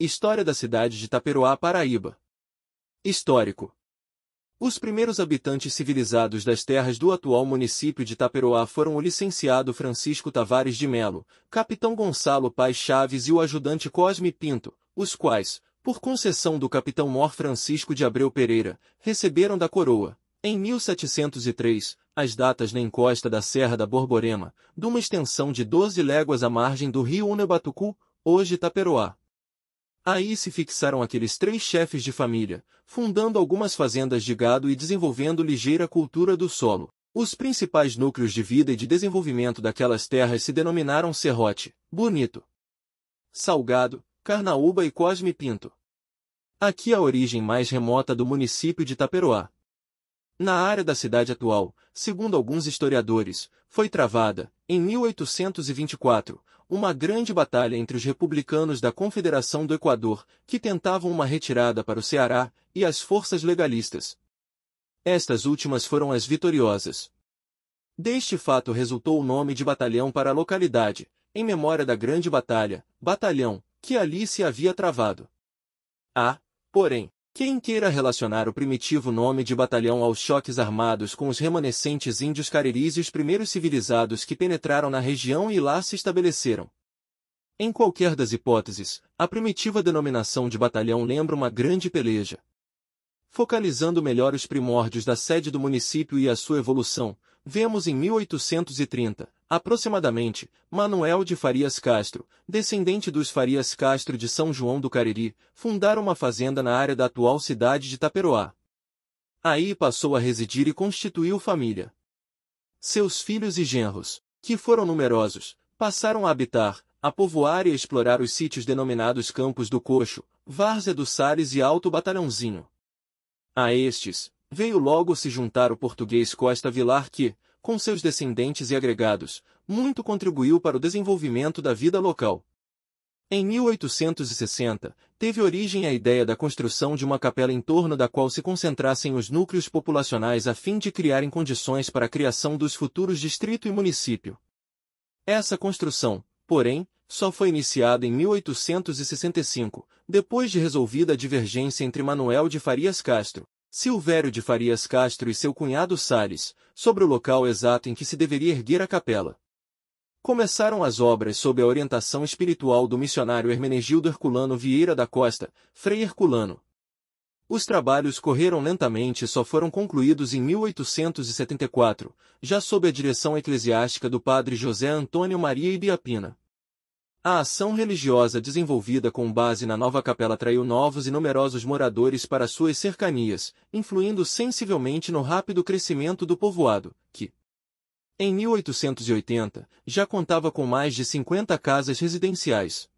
História da cidade de Taperoá, Paraíba. Histórico. Os primeiros habitantes civilizados das terras do atual município de Taperoá foram o licenciado Francisco Tavares de Melo, capitão Gonçalo Paz Chaves e o ajudante Cosme Pinto, os quais, por concessão do capitão Mor Francisco de Abreu Pereira, receberam da coroa, em 1703, as datas na encosta da Serra da Borborema, de uma extensão de 12 léguas à margem do rio Unebatucu, hoje Taperoá. Aí se fixaram aqueles três chefes de família, fundando algumas fazendas de gado e desenvolvendo ligeira cultura do solo. Os principais núcleos de vida e de desenvolvimento daquelas terras se denominaram Serrote, Bonito, Salgado, Carnaúba e Cosme Pinto. Aqui a origem mais remota do município de Taperoá, na área da cidade atual, segundo alguns historiadores, foi travada, em 1824, uma grande batalha entre os republicanos da Confederação do Equador, que tentavam uma retirada para o Ceará, e as forças legalistas. Estas últimas foram as vitoriosas. Deste fato resultou o nome de batalhão para a localidade, em memória da grande batalha, batalhão, que ali se havia travado. Há, ah, porém, quem queira relacionar o primitivo nome de batalhão aos choques armados com os remanescentes índios cariris e os primeiros civilizados que penetraram na região e lá se estabeleceram. Em qualquer das hipóteses, a primitiva denominação de batalhão lembra uma grande peleja. Focalizando melhor os primórdios da sede do município e a sua evolução, vemos em 1830, Aproximadamente, Manuel de Farias Castro, descendente dos Farias Castro de São João do Cariri, fundaram uma fazenda na área da atual cidade de Taperoá. Aí passou a residir e constituiu família. Seus filhos e genros, que foram numerosos, passaram a habitar, a povoar e a explorar os sítios denominados Campos do Coxo, Várzea do Sales e Alto Batalhãozinho. A estes, veio logo se juntar o português Costa Vilar que, com seus descendentes e agregados, muito contribuiu para o desenvolvimento da vida local. Em 1860, teve origem a ideia da construção de uma capela em torno da qual se concentrassem os núcleos populacionais a fim de criarem condições para a criação dos futuros distrito e município. Essa construção, porém, só foi iniciada em 1865, depois de resolvida a divergência entre Manuel de Farias Castro, Silvério de Farias Castro e seu cunhado Sales, sobre o local exato em que se deveria erguer a capela. Começaram as obras sob a orientação espiritual do missionário Hermenegildo Herculano Vieira da Costa, Frei Herculano. Os trabalhos correram lentamente e só foram concluídos em 1874, já sob a direção eclesiástica do padre José Antônio Maria Ibiapina. A ação religiosa desenvolvida com base na nova capela atraiu novos e numerosos moradores para suas cercanias, influindo sensivelmente no rápido crescimento do povoado, que, em 1880, já contava com mais de 50 casas residenciais,